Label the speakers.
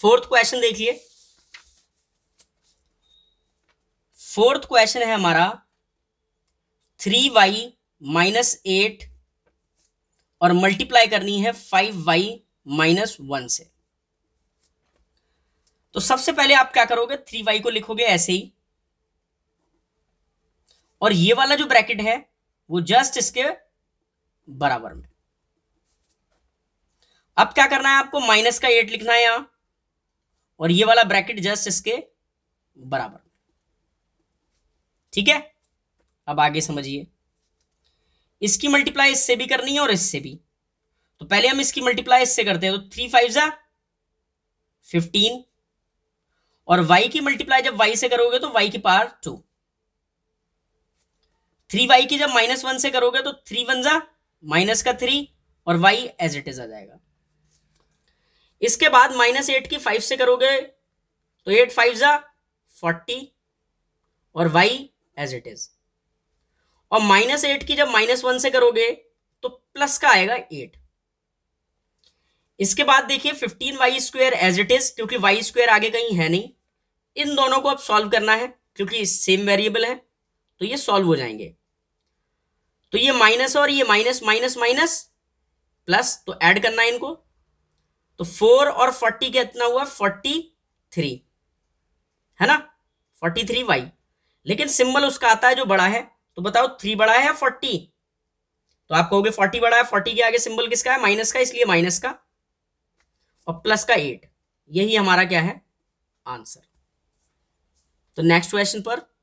Speaker 1: fourth question देखिए fourth question है हमारा थ्री वाई माइनस एट और मल्टीप्लाई करनी है फाइव वाई माइनस वन से तो सबसे पहले आप क्या करोगे थ्री वाई को लिखोगे ऐसे ही और ये वाला जो ब्रैकेट है वो जस्ट इसके बराबर में अब क्या करना है आपको माइनस का एट लिखना है यहां और ये वाला ब्रैकेट जस्ट इसके बराबर ठीक है अब आगे समझिए इसकी मल्टीप्लाई इससे भी करनी है और इससे भी तो पहले हम इसकी मल्टीप्लाई इससे करते हैं तो थ्री फाइव जा फिफ्टीन और वाई की मल्टीप्लाई जब वाई से करोगे तो वाई की पार टू थ्री वाई की जब माइनस वन से करोगे तो थ्री वन जा माइनस का थ्री और वाई एज इट इज आ जाएगा इसके बाद माइनस एट की फाइव से करोगे तो एट फाइव जा फोर्टी और वाई एज इट इज और माइनस एट की जब माइनस वन से करोगे तो प्लस का आएगा एट इसके बाद देखिए fifteen y square as it is क्योंकि वाई स्क्वेयर आगे कहीं है नहीं इन दोनों को अब सॉल्व करना है क्योंकि सेम वेरिएबल है तो ये सॉल्व हो जाएंगे तो ये माइनस और ये माइनस माइनस माइनस प्लस तो ऐड करना है इनको तो फोर और फोर्टी का इतना हुआ फोर्टी थ्री है ना फोर्टी थ्री वाई लेकिन सिंबल उसका आता है जो बड़ा है तो बताओ थ्री बड़ा है या फोर्टी तो आप कहोगे फोर्टी बड़ा है फोर्टी के आगे सिंबल किसका है माइनस का इसलिए माइनस का और प्लस का एट यही हमारा क्या है आंसर तो नेक्स्ट क्वेश्चन पर